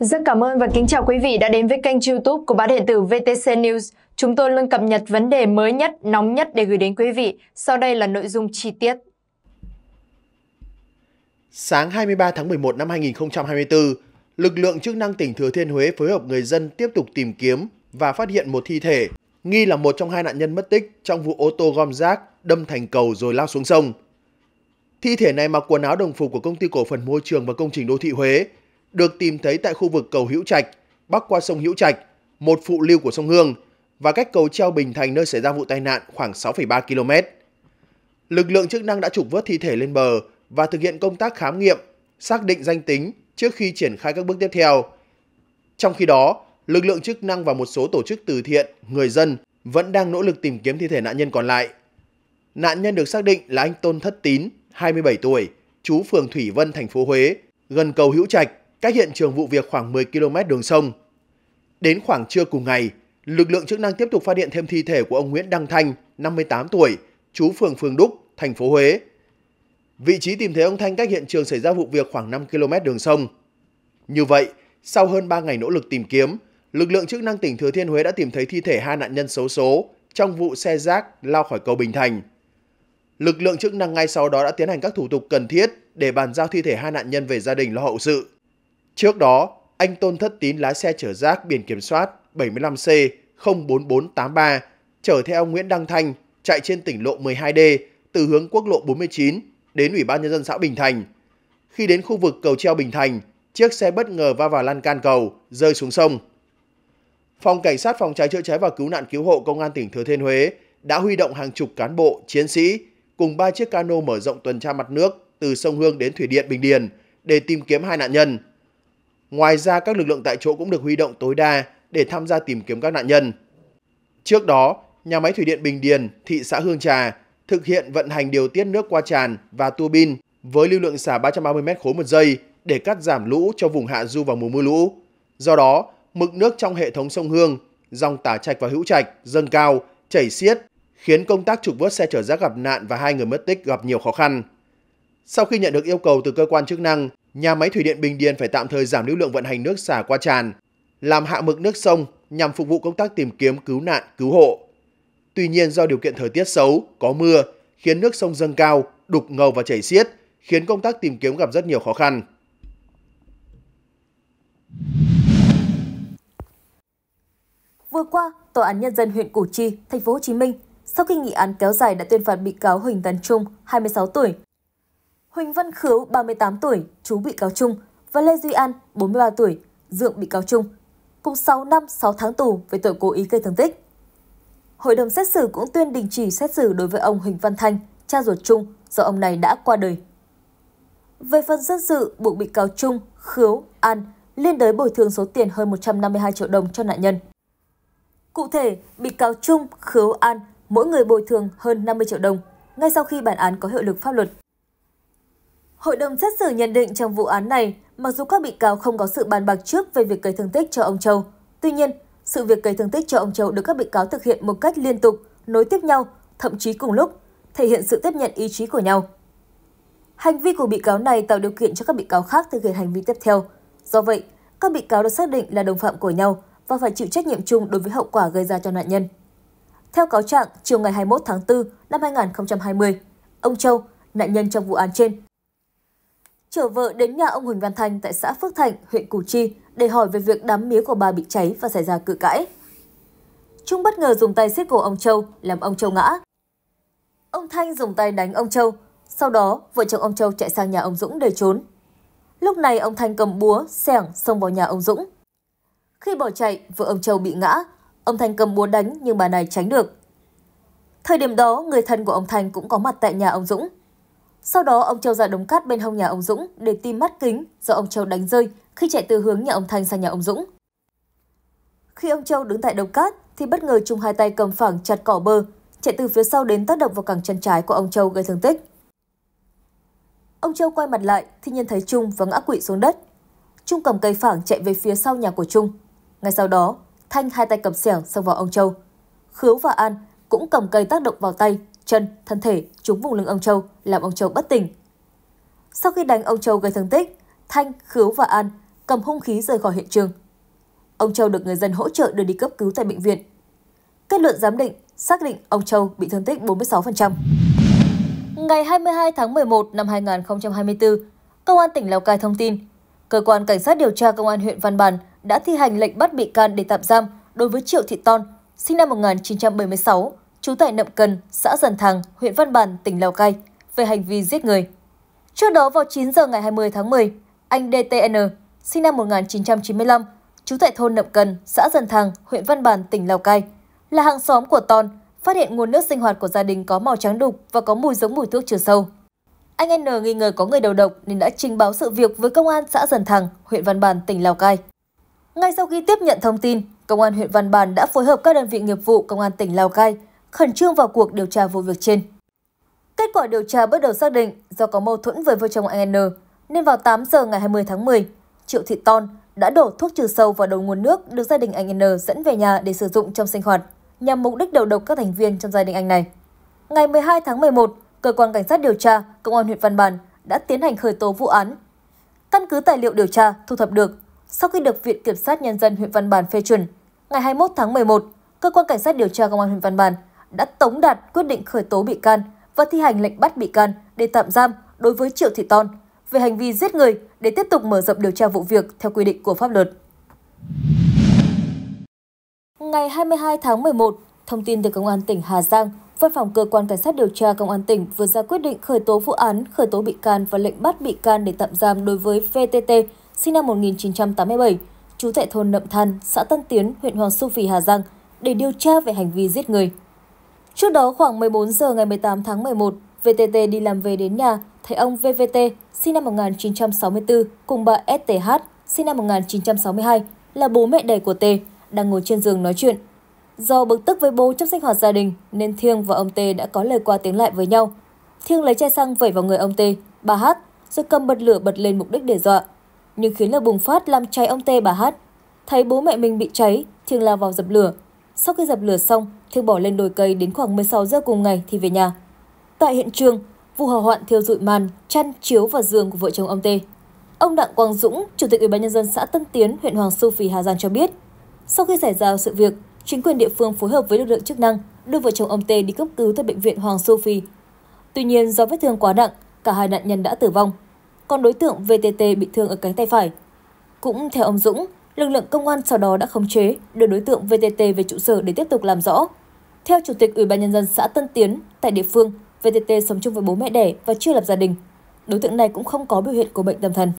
Rất cảm ơn và kính chào quý vị đã đến với kênh youtube của báo điện tử VTC News. Chúng tôi luôn cập nhật vấn đề mới nhất, nóng nhất để gửi đến quý vị. Sau đây là nội dung chi tiết. Sáng 23 tháng 11 năm 2024, lực lượng chức năng tỉnh Thừa Thiên Huế phối hợp người dân tiếp tục tìm kiếm và phát hiện một thi thể, nghi là một trong hai nạn nhân mất tích trong vụ ô tô gom rác đâm thành cầu rồi lao xuống sông. Thi thể này mặc quần áo đồng phục của công ty cổ phần môi trường và công trình đô thị Huế, được tìm thấy tại khu vực cầu Hữu Trạch, bắc qua sông Hữu Trạch, một phụ lưu của sông Hương và cách cầu treo Bình Thành nơi xảy ra vụ tai nạn khoảng 6,3 km. Lực lượng chức năng đã trục vớt thi thể lên bờ và thực hiện công tác khám nghiệm, xác định danh tính trước khi triển khai các bước tiếp theo. Trong khi đó, lực lượng chức năng và một số tổ chức từ thiện, người dân vẫn đang nỗ lực tìm kiếm thi thể nạn nhân còn lại. Nạn nhân được xác định là anh Tôn Thất Tín, 27 tuổi, chú phường Thủy Vân, thành phố Huế, gần cầu Hữu Trạch. Cách hiện trường vụ việc khoảng 10 km đường sông. Đến khoảng trưa cùng ngày, lực lượng chức năng tiếp tục phát hiện thêm thi thể của ông Nguyễn Đăng Thanh, 58 tuổi, chú phường Phương Đúc, thành phố Huế. Vị trí tìm thấy ông Thanh cách hiện trường xảy ra vụ việc khoảng 5 km đường sông. Như vậy, sau hơn 3 ngày nỗ lực tìm kiếm, lực lượng chức năng tỉnh Thừa Thiên Huế đã tìm thấy thi thể hai nạn nhân xấu số trong vụ xe rác lao khỏi cầu Bình Thành. Lực lượng chức năng ngay sau đó đã tiến hành các thủ tục cần thiết để bàn giao thi thể hai nạn nhân về gia đình lo hậu sự. Trước đó, anh Tôn Thất Tín lái xe chở rác biển kiểm soát 75C 04483 chở theo Nguyễn Đăng Thanh chạy trên tỉnh lộ 12D từ hướng quốc lộ 49 đến Ủy ban Nhân dân xã Bình Thành. Khi đến khu vực cầu treo Bình Thành, chiếc xe bất ngờ va vào lan can cầu, rơi xuống sông. Phòng Cảnh sát Phòng cháy chữa cháy và Cứu nạn Cứu hộ Công an tỉnh Thừa Thiên Huế đã huy động hàng chục cán bộ, chiến sĩ cùng ba chiếc cano mở rộng tuần tra mặt nước từ sông Hương đến Thủy Điện Bình Điền để tìm kiếm hai nạn nhân. Ngoài ra các lực lượng tại chỗ cũng được huy động tối đa để tham gia tìm kiếm các nạn nhân. Trước đó, nhà máy thủy điện Bình Điền, thị xã Hương Trà thực hiện vận hành điều tiết nước qua tràn và tua bin với lưu lượng xả 330 m khối một giây để cắt giảm lũ cho vùng hạ du vào mùa mưa lũ. Do đó, mực nước trong hệ thống sông Hương, dòng Tả Trạch và Hữu Trạch dâng cao, chảy xiết, khiến công tác trục vớt xe chở rác gặp nạn và hai người mất tích gặp nhiều khó khăn. Sau khi nhận được yêu cầu từ cơ quan chức năng, nhà máy thủy điện Bình Điền phải tạm thời giảm lưu lượng vận hành nước xả qua tràn, làm hạ mực nước sông nhằm phục vụ công tác tìm kiếm cứu nạn, cứu hộ. Tuy nhiên do điều kiện thời tiết xấu, có mưa, khiến nước sông dâng cao, đục ngầu và chảy xiết, khiến công tác tìm kiếm gặp rất nhiều khó khăn. Vừa qua, Tòa án Nhân dân huyện Củ Chi, thành phố Hồ Chí Minh, sau khi nghị án kéo dài đã tuyên phạt bị cáo Huỳnh Tấn Trung, 26 tuổi, Huỳnh Văn Khứu, 38 tuổi, chú bị cáo Trung và Lê Duy An, 43 tuổi, dượng bị cáo Trung, cùng 6 năm 6 tháng tù về tội cố ý gây thương tích. Hội đồng xét xử cũng tuyên đình chỉ xét xử đối với ông Huỳnh Văn Thanh, cha ruột Trung, do ông này đã qua đời. Về phần dân sự, buộc bị cáo Trung, Khiếu, An liên đới bồi thường số tiền hơn 152 triệu đồng cho nạn nhân. Cụ thể, bị cáo Trung, Khiếu, An mỗi người bồi thường hơn 50 triệu đồng ngay sau khi bản án có hiệu lực pháp luật. Hội đồng xét xử nhận định trong vụ án này, mặc dù các bị cáo không có sự bàn bạc trước về việc gây thương tích cho ông Châu, tuy nhiên, sự việc gây thương tích cho ông Châu được các bị cáo thực hiện một cách liên tục, nối tiếp nhau, thậm chí cùng lúc, thể hiện sự tiếp nhận ý chí của nhau. Hành vi của bị cáo này tạo điều kiện cho các bị cáo khác thực hiện hành vi tiếp theo. Do vậy, các bị cáo được xác định là đồng phạm của nhau và phải chịu trách nhiệm chung đối với hậu quả gây ra cho nạn nhân. Theo cáo trạng, chiều ngày 21 tháng 4 năm 2020, ông Châu, nạn nhân trong vụ án trên, chở vợ đến nhà ông Huỳnh Văn Thanh tại xã Phước Thạnh, huyện Củ Chi để hỏi về việc đám mía của bà bị cháy và xảy ra cự cãi. Trung bất ngờ dùng tay siết cổ ông Châu, làm ông Châu ngã. Ông Thanh dùng tay đánh ông Châu, sau đó vợ chồng ông Châu chạy sang nhà ông Dũng để trốn. Lúc này ông Thanh cầm búa, xẻng xông vào nhà ông Dũng. Khi bỏ chạy, vợ ông Châu bị ngã, ông Thanh cầm búa đánh nhưng bà này tránh được. Thời điểm đó, người thân của ông Thanh cũng có mặt tại nhà ông Dũng. Sau đó, ông Châu ra đống cát bên hông nhà ông Dũng để tìm mắt kính do ông Châu đánh rơi khi chạy từ hướng nhà ông Thanh sang nhà ông Dũng. Khi ông Châu đứng tại đống cát, thì bất ngờ chung hai tay cầm phẳng chặt cỏ bờ, chạy từ phía sau đến tác động vào cẳng chân trái của ông Châu gây thương tích. Ông Châu quay mặt lại thì nhìn thấy Trung và ngã quỵ xuống đất. Trung cầm cây phẳng chạy về phía sau nhà của Trung. Ngay sau đó, Thanh hai tay cầm xẻng xông vào ông Châu. Khứu và An cũng cầm cây tác động vào tay chân, thân thể trúng vùng lưng ông Châu, làm ông Châu bất tỉnh. Sau khi đánh ông Châu gây thương tích, Thanh, Khứu và An cầm hung khí rời khỏi hiện trường. Ông Châu được người dân hỗ trợ đưa đi cấp cứu tại bệnh viện. Kết luận giám định xác định ông Châu bị thương tích 46%. Ngày 22 tháng 11 năm 2024, Công an tỉnh Lào Cai thông tin, Cơ quan Cảnh sát điều tra Công an huyện Văn Bàn đã thi hành lệnh bắt bị can để tạm giam đối với Triệu Thị Ton, sinh năm 1976, trú tại Nậm Cần, xã Dần Thàng, huyện Văn Bàn, tỉnh Lào Cai, về hành vi giết người. Trước đó vào 9 giờ ngày 20 tháng 10, anh DTN, sinh năm 1995, trú tại thôn Nậm Cần, xã Dần Thàng, huyện Văn Bàn, tỉnh Lào Cai, là hàng xóm của Ton, phát hiện nguồn nước sinh hoạt của gia đình có màu trắng đục và có mùi giống mùi thuốc trừ sâu. Anh N nghi ngờ có người đầu độc nên đã trình báo sự việc với công an xã Dần Thàng, huyện Văn Bàn, tỉnh Lào Cai. Ngay sau khi tiếp nhận thông tin, công an huyện Văn Bàn đã phối hợp các đơn vị nghiệp vụ công an tỉnh Lào Cai khẩn trương vào cuộc điều tra vụ việc trên. Kết quả điều tra bước đầu xác định do có mâu thuẫn với vợ chồng anh N, nên vào 8 giờ ngày 20 tháng 10, Triệu Thị Ton đã đổ thuốc trừ sâu vào đầu nguồn nước được gia đình anh N dẫn về nhà để sử dụng trong sinh hoạt, nhằm mục đích đầu độc các thành viên trong gia đình anh này. Ngày 12 tháng 11, cơ quan cảnh sát điều tra công an huyện Văn Bàn đã tiến hành khởi tố vụ án. Căn cứ tài liệu điều tra thu thập được, sau khi được Viện Kiểm sát Nhân dân huyện Văn Bản phê chuẩn, ngày 21 tháng 11, cơ quan cảnh sát điều tra công an huyện Văn Bản đã tống đạt quyết định khởi tố bị can và thi hành lệnh bắt bị can để tạm giam đối với Triệu Thị Ton về hành vi giết người để tiếp tục mở rộng điều tra vụ việc theo quy định của pháp luật. Ngày 22 tháng 11, thông tin từ Công an tỉnh Hà Giang, Văn phòng Cơ quan Cảnh sát điều tra Công an tỉnh vừa ra quyết định khởi tố vụ án, khởi tố bị can và lệnh bắt bị can để tạm giam đối với VTT, sinh năm 1987, trú tại thôn Nậm Than, xã Tân Tiến, huyện Hoàng Su Phi, Hà Giang, để điều tra về hành vi giết người. Trước đó khoảng 14 giờ ngày 18 tháng 11, VTT đi làm về đến nhà, thấy ông VVT, sinh năm 1964, cùng bà STH, sinh năm 1962, là bố mẹ đẻ của T, đang ngồi trên giường nói chuyện. Do bực tức với bố trong sinh hoạt gia đình, nên Thiêng và ông T đã có lời qua tiếng lại với nhau. Thiêng lấy chai xăng vẩy vào người ông T, bà H, rồi cầm bật lửa bật lên mục đích để dọa. Nhưng khiến lửa bùng phát làm cháy ông T bà H. Thấy bố mẹ mình bị cháy, Thiêng lao vào dập lửa, sau khi dập lửa xong, thiêu bỏ lên đồi cây đến khoảng 16 giờ cùng ngày thì về nhà. Tại hiện trường, vụ hỏa hoạn thiêu rụi màn, chăn, chiếu và giường của vợ chồng ông Tê. Ông Đặng Quang Dũng, Chủ tịch Ủy ban nhân dân xã Tân Tiến, huyện Hoàng Su Phi, Hà Giang cho biết, sau khi xảy ra sự việc, chính quyền địa phương phối hợp với lực lượng chức năng đưa vợ chồng ông Tê đi cấp cứu tại bệnh viện Hoàng Su Phi. Tuy nhiên do vết thương quá nặng, cả hai nạn nhân đã tử vong. Còn đối tượng VTT bị thương ở cánh tay phải. Cũng theo ông Dũng, Lực lượng công an sau đó đã khống chế, đưa đối tượng VTT về trụ sở để tiếp tục làm rõ. Theo Chủ tịch Ủy ban Nhân dân xã Tân Tiến, tại địa phương, VTT sống chung với bố mẹ đẻ và chưa lập gia đình. Đối tượng này cũng không có biểu hiện của bệnh tâm thần.